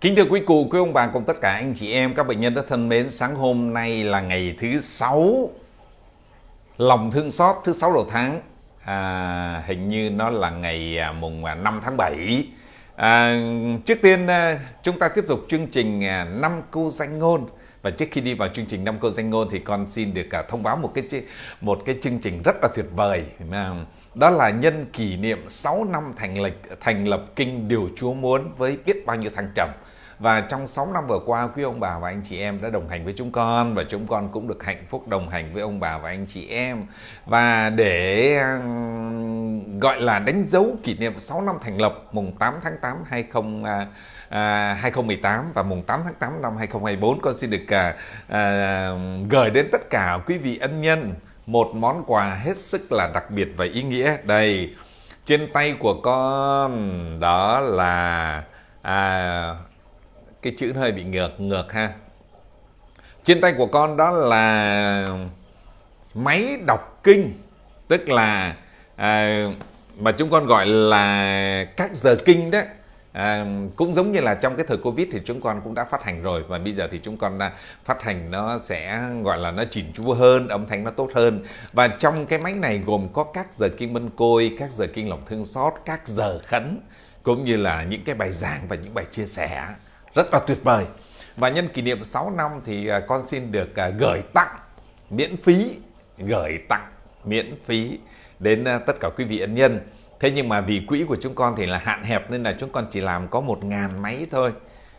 Kính thưa quý cụ, quý ông bà cùng tất cả anh chị em, các bệnh nhân rất thân mến, sáng hôm nay là ngày thứ sáu lòng thương xót thứ sáu đầu tháng, à, hình như nó là ngày à, mùng 5 à, tháng 7. À, trước tiên à, chúng ta tiếp tục chương trình năm câu danh ngôn và trước khi đi vào chương trình năm câu danh ngôn thì con xin được thông báo một cái một cái chương trình rất là tuyệt vời mà đó là nhân kỷ niệm 6 năm thành lập thành lập kinh Điều Chúa Muốn với biết bao nhiêu thăng trầm. Và trong 6 năm vừa qua, quý ông bà và anh chị em đã đồng hành với chúng con và chúng con cũng được hạnh phúc đồng hành với ông bà và anh chị em. Và để gọi là đánh dấu kỷ niệm 6 năm thành lập mùng 8 tháng 8 20 à, 2018 à, và mùng 8 tháng 8 năm 2024 con xin được à, à, gửi đến tất cả quý vị ân nhân một món quà hết sức là đặc biệt và ý nghĩa đây trên tay của con đó là à, cái chữ hơi bị ngược ngược ha trên tay của con đó là máy đọc kinh tức là à, mà chúng con gọi là các giờ kinh đấy À, cũng giống như là trong cái thời covid thì chúng con cũng đã phát hành rồi và bây giờ thì chúng con à, phát hành nó sẽ gọi là nó chỉnh chu hơn âm thanh nó tốt hơn và trong cái máy này gồm có các giờ kinh mân côi các giờ kinh lòng thương xót các giờ khấn cũng như là những cái bài giảng và những bài chia sẻ rất là tuyệt vời và nhân kỷ niệm 6 năm thì à, con xin được à, gửi tặng miễn phí gửi tặng miễn phí đến tất cả quý vị ân nhân thế nhưng mà vì quỹ của chúng con thì là hạn hẹp nên là chúng con chỉ làm có một ngàn máy thôi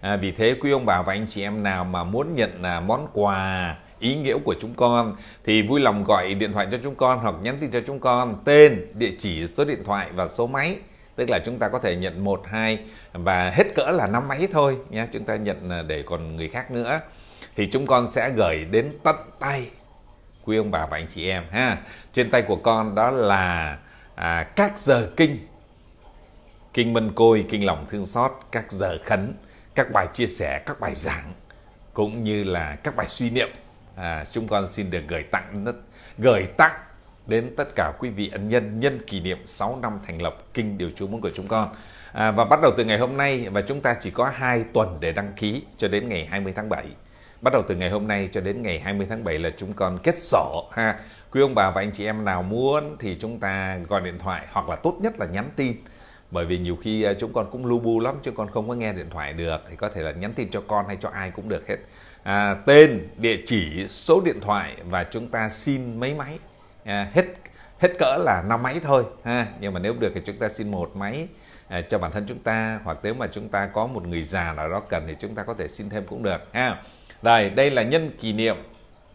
à, vì thế quý ông bà và anh chị em nào mà muốn nhận là món quà ý nghĩa của chúng con thì vui lòng gọi điện thoại cho chúng con hoặc nhắn tin cho chúng con tên địa chỉ số điện thoại và số máy tức là chúng ta có thể nhận một hai và hết cỡ là năm máy thôi nhé chúng ta nhận à, để còn người khác nữa thì chúng con sẽ gửi đến tận tay quý ông bà và anh chị em ha trên tay của con đó là à, các giờ kinh kinh mân côi kinh lòng thương xót các giờ khấn các bài chia sẻ các bài giảng cũng như là các bài suy niệm à, chúng con xin được gửi tặng gửi tặng đến tất cả quý vị ân nhân nhân kỷ niệm 6 năm thành lập kinh điều chú muốn của chúng con à, và bắt đầu từ ngày hôm nay và chúng ta chỉ có 2 tuần để đăng ký cho đến ngày 20 tháng 7 Bắt đầu từ ngày hôm nay cho đến ngày 20 tháng 7 là chúng con kết sổ ha. Quý ông bà và anh chị em nào muốn thì chúng ta gọi điện thoại hoặc là tốt nhất là nhắn tin. Bởi vì nhiều khi ờ, chúng con cũng lu bu lắm chứ con không có nghe điện thoại được thì có thể là nhắn tin cho con hay cho ai cũng được hết. À, tên, địa chỉ, số điện thoại và chúng ta xin mấy máy. À, hết hết cỡ là 5 máy thôi ha. Nhưng mà nếu được thì chúng ta xin một máy à, cho bản thân chúng ta hoặc nếu mà chúng ta có một người già nào đó cần thì chúng ta có thể xin thêm cũng được ha đây đây là nhân kỷ niệm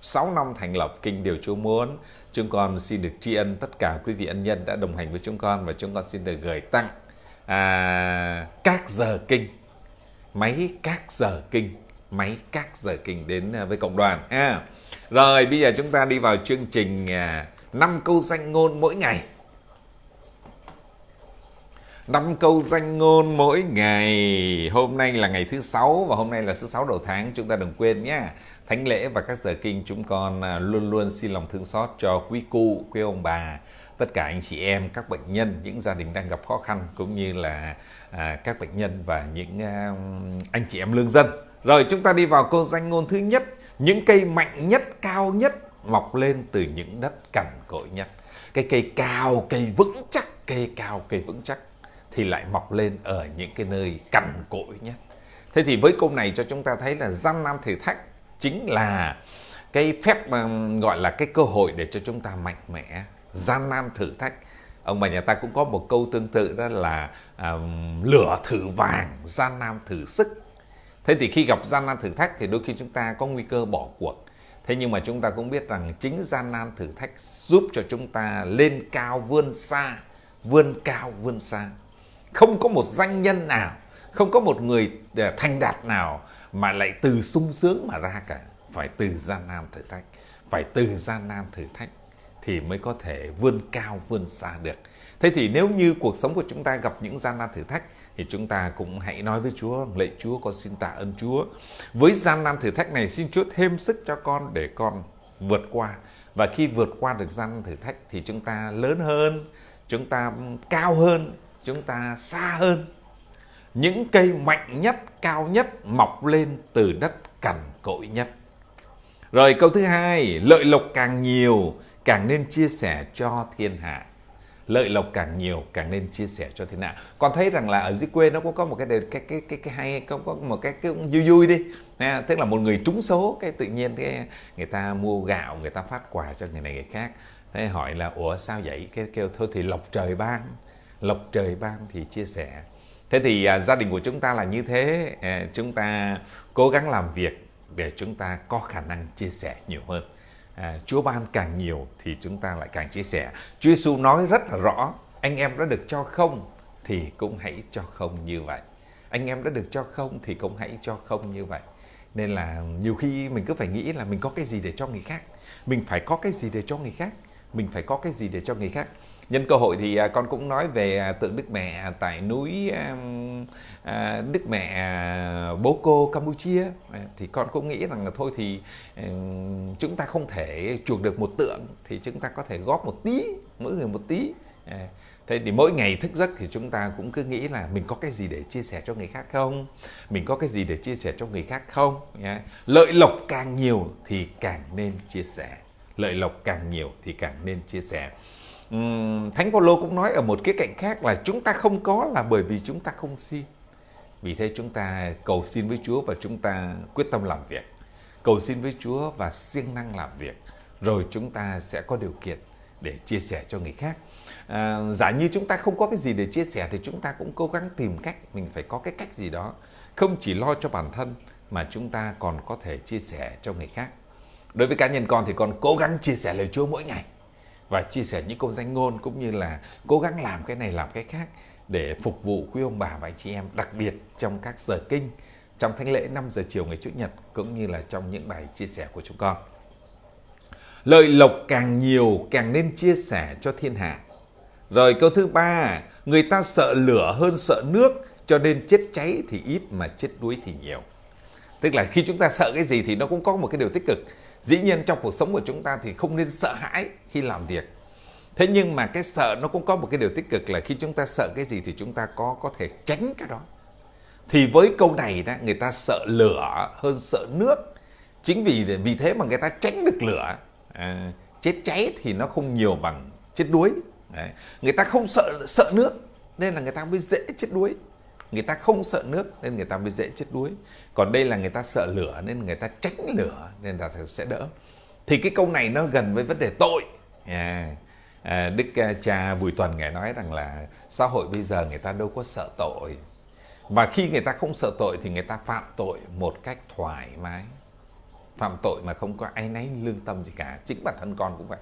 6 năm thành lập kinh Điều Chúa Muốn. Chúng con xin được tri ân tất cả quý vị ân nhân đã đồng hành với chúng con và chúng con xin được gửi tặng à, các giờ kinh, máy các giờ kinh, máy các giờ kinh đến à, với cộng đoàn. À, rồi, bây giờ chúng ta đi vào chương trình à, 5 câu danh ngôn mỗi ngày năm câu danh ngôn mỗi ngày hôm nay là ngày thứ sáu và hôm nay là thứ sáu đầu tháng chúng ta đừng quên nhé thánh lễ và các giờ kinh chúng con à, luôn luôn xin lòng thương xót cho quý cụ quý ông bà tất cả anh chị em các bệnh nhân những gia đình đang gặp khó khăn cũng như là à, các bệnh nhân và những à, anh chị em lương dân rồi chúng ta đi vào câu danh ngôn thứ nhất những cây mạnh nhất cao nhất mọc lên từ những đất cằn cỗi nhất cái cây cao cây vững chắc cây cao cây vững chắc thì lại mọc lên ở những cái nơi cằn cỗi nhất. Thế thì với câu này cho chúng ta thấy là gian nan thử thách chính là cái phép gọi là cái cơ hội để cho chúng ta mạnh mẽ, gian nan thử thách. Ông bà nhà ta cũng có một câu tương tự đó là um, lửa thử vàng, gian nan thử sức. Thế thì khi gặp gian nan thử thách thì đôi khi chúng ta có nguy cơ bỏ cuộc. Thế nhưng mà chúng ta cũng biết rằng chính gian nan thử thách giúp cho chúng ta lên cao vươn xa, vươn cao vươn xa không có một danh nhân nào không có một người ờ, thành đạt nào mà lại từ sung sướng mà ra cả phải từ gian nan thử thách phải từ gian nan thử thách thì mới có thể vươn cao vươn xa được thế thì nếu như cuộc sống của chúng ta gặp những gian nan thử thách thì chúng ta cũng hãy nói với Chúa lạy Chúa con xin tạ ơn Chúa với gian nan thử thách này xin Chúa thêm sức cho con để con vượt qua và khi vượt qua được gian nan thử thách thì chúng ta lớn hơn chúng ta cao hơn chúng ta xa hơn những cây mạnh nhất cao nhất mọc lên từ đất cằn cỗi nhất rồi câu thứ hai lợi lộc càng nhiều càng nên chia sẻ cho thiên hạ lợi lộc càng nhiều càng nên chia sẻ cho thiên hạ con thấy rằng là ở dưới quê nó cũng có một cái cái cái cái, cái hay có có một cái, cái vui vui đi à, tức là một người trúng số cái tự nhiên cái người ta mua gạo người ta phát quà cho người này người khác thế hỏi là ủa sao vậy cái kêu thôi thì lộc trời ban lộc trời ban thì chia sẻ thế thì à, gia đình của chúng ta là như thế à, chúng ta cố gắng làm việc để chúng ta có khả năng chia sẻ nhiều hơn à, Chúa ban càng nhiều thì chúng ta lại càng chia sẻ Chúa Giêsu nói rất là rõ anh em đã được cho không thì cũng hãy cho không như vậy anh em đã được cho không thì cũng hãy cho không như vậy nên là nhiều khi mình cứ phải nghĩ là mình có cái gì để cho người khác mình phải có cái gì để cho người khác mình phải có cái gì để cho người khác nhân cơ hội thì à, con cũng nói về à, tượng đức mẹ tại núi à, đức mẹ bố cô campuchia thì con cũng nghĩ rằng là thôi thì chúng ta không thể chuộc được một tượng thì chúng ta có thể góp một tí mỗi người một tí thế thì mỗi ngày thức giấc thì chúng ta cũng cứ nghĩ là mình có cái gì để chia sẻ cho người khác không mình có cái gì để chia sẻ cho người khác không lợi lộc càng nhiều thì càng nên chia sẻ lợi lộc càng nhiều thì càng nên chia sẻ Thánh Phaolô cũng nói ở một cái cạnh khác là chúng ta không có là bởi vì chúng ta không xin. Vì thế chúng ta cầu xin với Chúa và chúng ta quyết tâm làm việc. Cầu xin với Chúa và siêng năng làm việc. Rồi chúng ta sẽ có điều kiện để chia sẻ cho người khác. À, giả như chúng ta không có cái gì để chia sẻ thì chúng ta cũng cố gắng tìm cách mình phải có cái cách gì đó không chỉ lo cho bản thân mà chúng ta còn có thể chia sẻ cho người khác. Đối với cá nhân con thì con cố gắng chia sẻ lời Chúa mỗi ngày và chia sẻ những câu danh ngôn cũng như là cố gắng làm cái này làm cái khác để phục vụ quý ông bà và anh chị em đặc biệt trong các giờ kinh trong thánh lễ 5 giờ chiều ngày Chủ nhật cũng như là trong những bài chia sẻ của chúng con. Lợi lộc càng nhiều càng nên chia sẻ cho thiên hạ. Rồi câu thứ ba, người ta sợ lửa hơn sợ nước cho nên chết cháy thì ít mà chết đuối thì nhiều. Tức là khi chúng ta sợ cái gì thì nó cũng có một cái điều tích cực dĩ nhiên trong cuộc sống của chúng ta thì không nên sợ hãi khi làm việc thế nhưng mà cái sợ nó cũng có một cái điều tích cực là khi chúng ta sợ cái gì thì chúng ta có có thể tránh cái đó thì với câu này đó người ta sợ lửa hơn sợ nước chính vì vì thế mà người ta tránh được lửa à, chết cháy thì nó không nhiều bằng chết đuối Đấy. người ta không sợ sợ nước nên là người ta mới dễ chết đuối người ta không sợ nước nên người ta mới dễ chết đuối còn đây là người ta sợ lửa nên người ta tránh lửa nên là sẽ đỡ thì cái câu này nó gần với vấn đề tội yeah. à, đức à, cha bùi tuần ngài nói rằng là xã hội bây giờ người ta đâu có sợ tội và khi người ta không sợ tội thì người ta phạm tội một cách thoải mái phạm tội mà không có ai nấy lương tâm gì cả chính bản thân con cũng vậy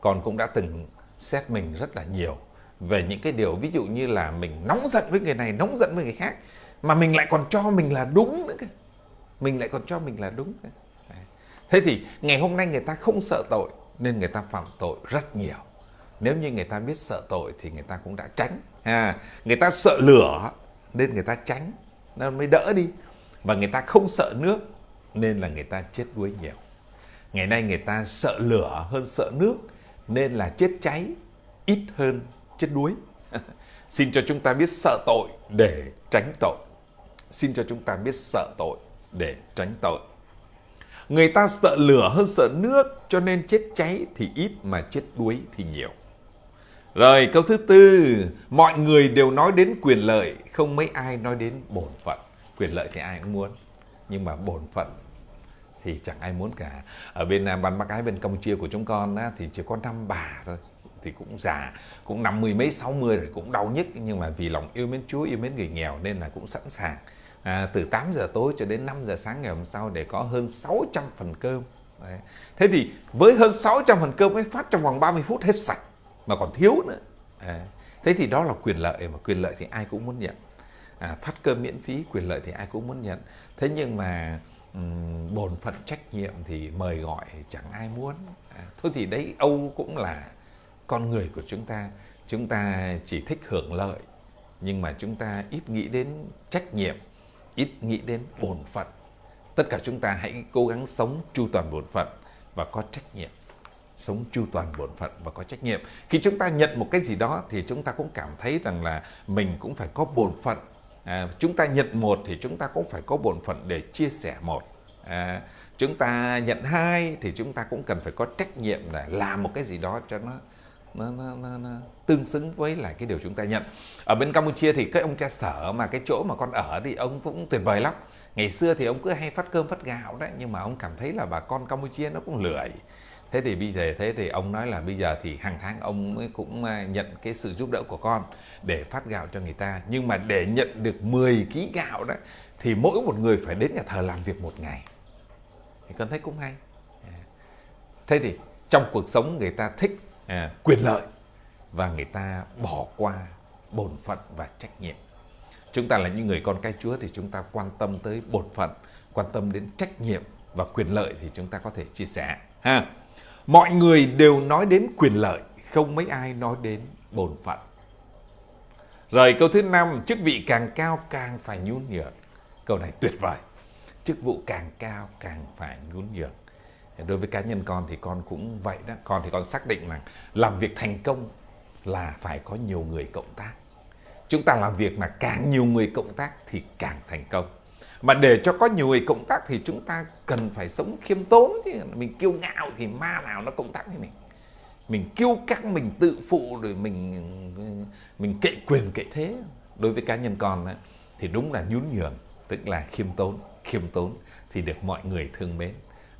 con cũng đã từng xét mình rất là nhiều về những cái điều ví dụ như là mình nóng giận với người này nóng giận với người khác mà mình lại còn cho mình là đúng nữa kìa mình lại còn cho mình là đúng nữa. thế thì ngày hôm nay người ta không sợ tội nên người ta phạm tội rất nhiều nếu như người ta biết sợ tội thì người ta cũng đã tránh à, người ta sợ lửa nên người ta tránh nên mới đỡ đi và người ta không sợ nước nên là người ta chết đuối nhiều ngày nay người ta sợ lửa hơn sợ nước nên là chết cháy ít hơn chết đuối. Xin cho chúng ta biết sợ tội để tránh tội. Xin cho chúng ta biết sợ tội để tránh tội. Người ta sợ lửa hơn sợ nước, cho nên chết cháy thì ít mà chết đuối thì nhiều. Rồi câu thứ tư, mọi người đều nói đến quyền lợi, không mấy ai nói đến bổn phận. Quyền lợi thì ai cũng muốn, nhưng mà bổn phận thì chẳng ai muốn cả. Ở bên à, Nam Bán Bắc Ái, bên Campuchia của chúng con á, thì chỉ có năm bà thôi thì cũng già cũng năm mươi mấy sáu mươi rồi cũng đau nhức nhưng mà vì lòng yêu mến Chúa yêu mến người nghèo nên là cũng sẵn sàng à, từ 8 giờ tối cho đến 5 giờ sáng ngày hôm sau để có hơn 600 phần cơm Đấy. thế thì với hơn 600 phần cơm ấy phát trong vòng 30 phút hết sạch mà còn thiếu nữa à, thế thì đó là quyền lợi mà quyền lợi thì ai cũng muốn nhận à, phát cơm miễn phí quyền lợi thì ai cũng muốn nhận thế nhưng mà bổn phận trách nhiệm thì mời gọi chẳng ai muốn à, thôi thì đấy âu cũng là con người của chúng ta chúng ta chỉ thích hưởng lợi nhưng mà chúng ta ít nghĩ đến trách nhiệm ít nghĩ đến bổn phận tất cả chúng ta hãy cố gắng sống chu toàn bổn phận và có trách nhiệm sống chu toàn bổn phận và có trách nhiệm khi chúng ta nhận một cái gì đó thì chúng ta cũng cảm thấy rằng là mình cũng phải có bổn phận à, chúng ta nhận một thì chúng ta cũng phải có bổn phận để chia sẻ một à, chúng ta nhận hai thì chúng ta cũng cần phải có trách nhiệm để làm một cái gì đó cho nó nó, nó, nó, nó tương xứng với lại cái điều chúng ta nhận ở bên Campuchia thì cái ông cha sở mà cái chỗ mà con ở thì ông cũng tuyệt vời lắm ngày xưa thì ông cứ hay phát cơm phát gạo đấy nhưng mà ông cảm thấy là bà con Campuchia nó cũng lười thế thì bây giờ thế thì ông nói là bây giờ thì hàng tháng ông ấy cũng à, nhận cái sự giúp đỡ của con để phát gạo cho người ta nhưng mà để nhận được 10 ký gạo đấy thì mỗi một người phải đến nhà thờ làm việc một ngày thì con thấy cũng hay thế thì trong cuộc sống người ta thích à, quyền lợi và người ta bỏ qua bổn phận và trách nhiệm chúng ta là những người con cái chúa thì chúng ta quan tâm tới bổn phận quan tâm đến trách nhiệm và quyền lợi thì chúng ta có thể chia sẻ ha mọi người đều nói đến quyền lợi không mấy ai nói đến bổn phận rồi câu thứ năm chức vị càng cao càng phải nhún nhường câu này tuyệt vời chức vụ càng cao càng phải nhún nhường đối với cá nhân con thì con cũng vậy đó con thì con xác định là làm việc thành công là phải có nhiều người cộng tác chúng ta làm việc mà càng nhiều người cộng tác thì càng thành công mà để cho có nhiều người cộng tác thì chúng ta cần phải sống khiêm tốn chứ mình kiêu ngạo thì ma nào nó cộng tác với mình mình kiêu căng mình tự phụ rồi mình mình kệ quyền kệ thế đối với cá nhân con đó, thì đúng là nhún nhường tức là khiêm tốn khiêm tốn thì được mọi người thương mến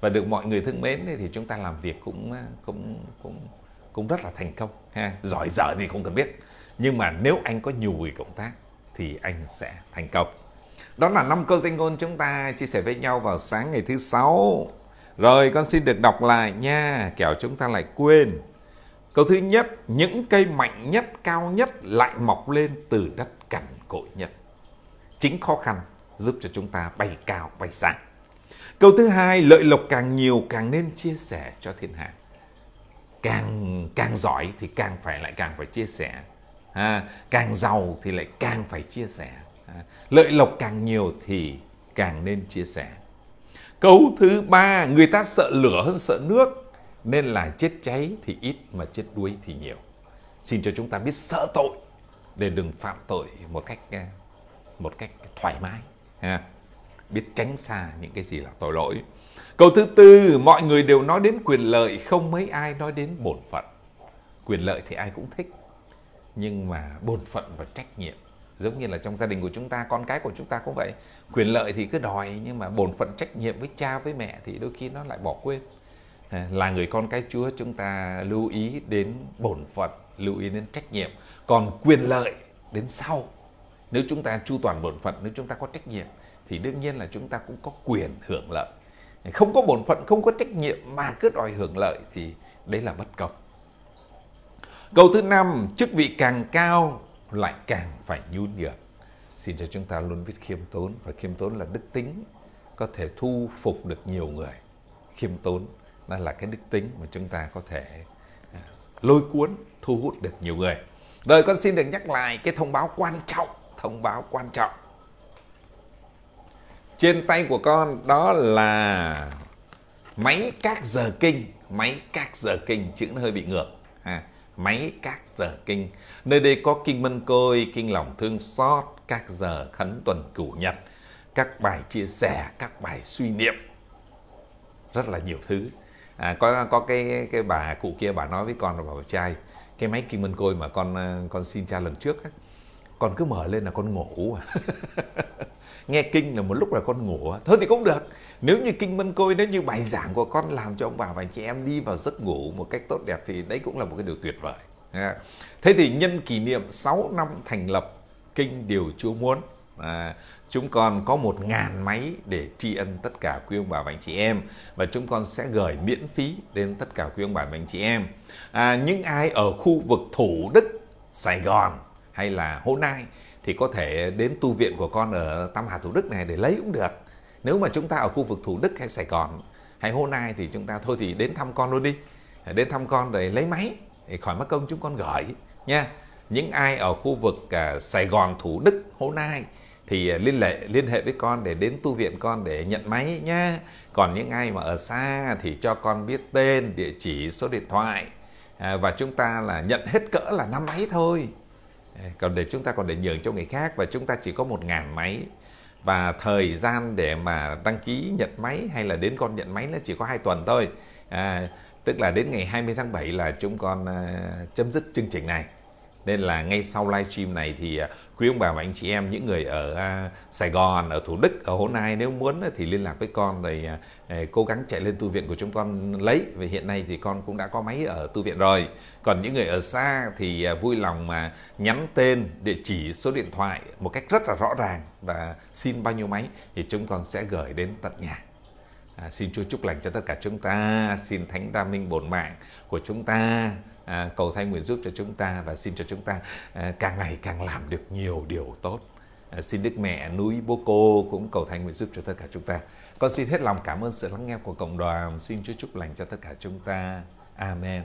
và được mọi người thương mến thì chúng ta làm việc cũng ờ, cũng cũng cũng rất là thành công ha giỏi dở thì không cần biết nhưng mà nếu anh có nhiều người cộng tác thì anh sẽ thành công đó là năm câu danh ngôn chúng ta chia sẻ với nhau vào sáng ngày thứ sáu rồi con xin được đọc lại nha kẻo chúng ta lại quên câu thứ nhất những cây mạnh nhất cao nhất lại mọc lên từ đất cằn cội nhất chính khó khăn giúp cho chúng ta bay cao bay sáng Câu thứ hai, lợi lộc càng nhiều càng nên chia sẻ cho thiên hạ. Càng càng giỏi thì càng phải lại càng phải chia sẻ. À, càng giàu thì lại càng phải chia sẻ. À, lợi lộc càng nhiều thì càng nên chia sẻ. Câu thứ ba, người ta sợ lửa hơn sợ nước nên là chết cháy thì ít mà chết đuối thì nhiều. Xin cho chúng ta biết sợ tội để đừng phạm tội một cách một cách thoải mái. Ha biết tránh xa những cái gì là tội lỗi. Câu thứ tư, mọi người đều nói đến quyền lợi, không mấy ai nói đến bổn phận. Quyền lợi thì ai cũng thích, nhưng mà bổn phận và trách nhiệm. Giống như là trong gia đình của chúng ta, con cái của chúng ta cũng vậy. Quyền lợi thì cứ đòi, nhưng mà bổn phận trách nhiệm với cha, với mẹ thì đôi khi nó lại bỏ quên. À, là người con cái Chúa chúng ta lưu ý đến bổn phận, lưu ý đến trách nhiệm. Còn quyền lợi đến sau, nếu chúng ta chu toàn bổn phận, nếu chúng ta có trách nhiệm thì đương nhiên là chúng ta cũng có quyền hưởng lợi không có bổn phận không có trách nhiệm mà cứ đòi hưởng lợi thì đấy là bất công câu thứ năm chức vị càng cao lại càng phải nhu nhược xin cho chúng ta luôn biết khiêm tốn và khiêm tốn là đức tính có thể thu phục được nhiều người khiêm tốn đó là cái đức tính mà chúng ta có thể à, lôi cuốn thu hút được nhiều người rồi con xin được nhắc lại cái thông báo quan trọng thông báo quan trọng trên tay của con đó là máy các giờ kinh máy các giờ kinh chữ nó hơi bị ngược à, máy các giờ kinh nơi đây có kinh mân côi kinh lòng thương xót các giờ khấn tuần cửu nhật các bài chia sẻ các bài suy niệm rất là nhiều thứ à, có có cái cái bà cụ kia bà nói với con và bảo trai cái máy kinh mân côi mà con ờ, con xin cha lần trước ấy, còn cứ mở lên là con ngủ à. nghe kinh là một lúc là con ngủ à. thôi thì cũng được nếu như kinh mân côi nếu như bài giảng của con làm cho ông bà và anh chị em đi vào giấc ngủ một cách tốt đẹp thì đấy cũng là một cái điều tuyệt vời thế thì nhân kỷ niệm 6 năm thành lập kinh điều chúa muốn à, chúng con có một ngàn máy để tri ân tất cả quý ông bà và anh chị em và chúng con sẽ gửi miễn phí đến tất cả quý ông bà và anh chị em à, những ai ở khu vực thủ đức sài gòn hay là Hô Nai thì có thể đến tu viện của con ở Tam Hà Thủ Đức này để lấy cũng được. Nếu mà chúng ta ở khu vực Thủ Đức hay Sài Gòn hay Hô Nai thì chúng ta thôi thì đến thăm con luôn đi. Đến thăm con rồi lấy máy để khỏi mất công chúng con gửi nha. Những ai ở khu vực uh, Sài Gòn, Thủ Đức, Hồ Nai thì à, liên hệ liên hệ với con để đến tu viện con để nhận máy nhá. Còn những ai mà ở xa thì cho con biết tên, địa chỉ, số điện thoại à, và chúng ta là nhận hết cỡ là năm máy thôi còn để chúng ta còn để nhường cho người khác và chúng ta chỉ có một ngàn máy và thời gian để mà đăng ký nhận máy hay là đến con nhận máy nó chỉ có hai tuần thôi à, tức là đến ngày 20 tháng 7 là chúng con à, chấm dứt chương trình này nên là ngay sau live stream này thì à, quý ông bà và anh chị em những người ở à, Sài Gòn, ở Thủ Đức, ở Hồ Nai nếu muốn thì liên lạc với con rồi à, cố gắng chạy lên tu viện của chúng con lấy. Vì hiện nay thì con cũng đã có máy ở tu viện rồi. Còn những người ở xa thì vui lòng mà nhắn tên, địa chỉ, số điện thoại một cách rất là rõ ràng và xin bao nhiêu máy thì chúng con sẽ gửi đến tận nhà. À, xin Chúa chúc lành cho tất cả chúng ta, xin Thánh Đa Minh bổn mạng của chúng ta À, cầu thay nguyện giúp cho chúng ta và xin cho chúng ta à, càng ngày càng làm được nhiều điều tốt à, xin đức mẹ núi bố cô cũng cầu thay nguyện giúp cho tất cả chúng ta con xin hết lòng cảm ơn sự lắng nghe của cộng đoàn xin chúa chúc lành cho tất cả chúng ta amen